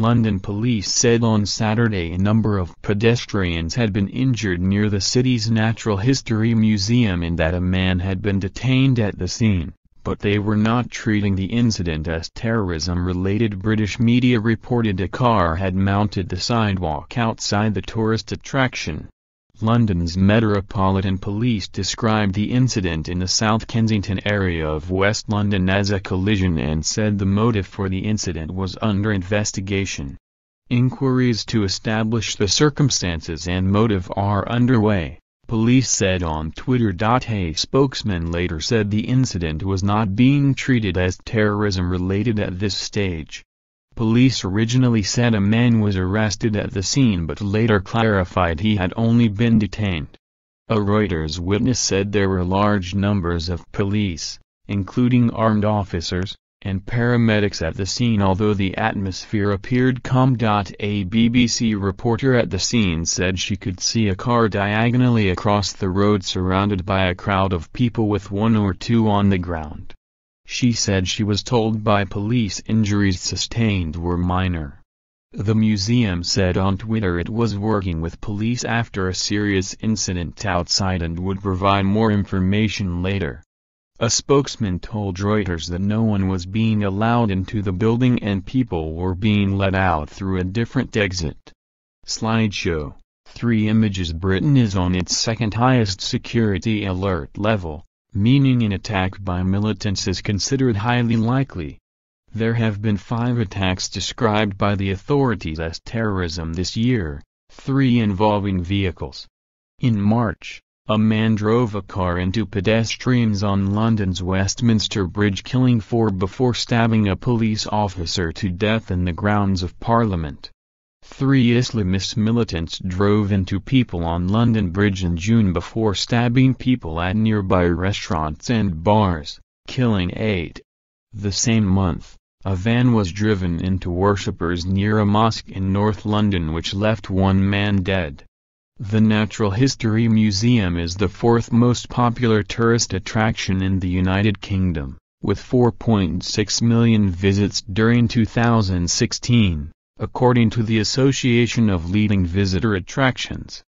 London police said on Saturday a number of pedestrians had been injured near the city's Natural History Museum and that a man had been detained at the scene, but they were not treating the incident as terrorism-related British media reported a car had mounted the sidewalk outside the tourist attraction. London's Metropolitan Police described the incident in the South Kensington area of West London as a collision and said the motive for the incident was under investigation. Inquiries to establish the circumstances and motive are underway, police said on Twitter. A spokesman later said the incident was not being treated as terrorism related at this stage. Police originally said a man was arrested at the scene but later clarified he had only been detained. A Reuters witness said there were large numbers of police, including armed officers, and paramedics at the scene although the atmosphere appeared calm. A BBC reporter at the scene said she could see a car diagonally across the road surrounded by a crowd of people with one or two on the ground. She said she was told by police injuries sustained were minor. The museum said on Twitter it was working with police after a serious incident outside and would provide more information later. A spokesman told Reuters that no one was being allowed into the building and people were being let out through a different exit. Slideshow. Three images Britain is on its second highest security alert level, meaning an attack by militants is considered highly likely. There have been five attacks described by the authorities as terrorism this year, three involving vehicles. In March, a man drove a car into pedestrians on London's Westminster Bridge killing four before stabbing a police officer to death in the grounds of Parliament. Three Islamist militants drove into people on London Bridge in June before stabbing people at nearby restaurants and bars, killing eight. The same month, a van was driven into worshippers near a mosque in North London which left one man dead. The Natural History Museum is the fourth most popular tourist attraction in the United Kingdom, with 4.6 million visits during 2016 according to the Association of Leading Visitor Attractions.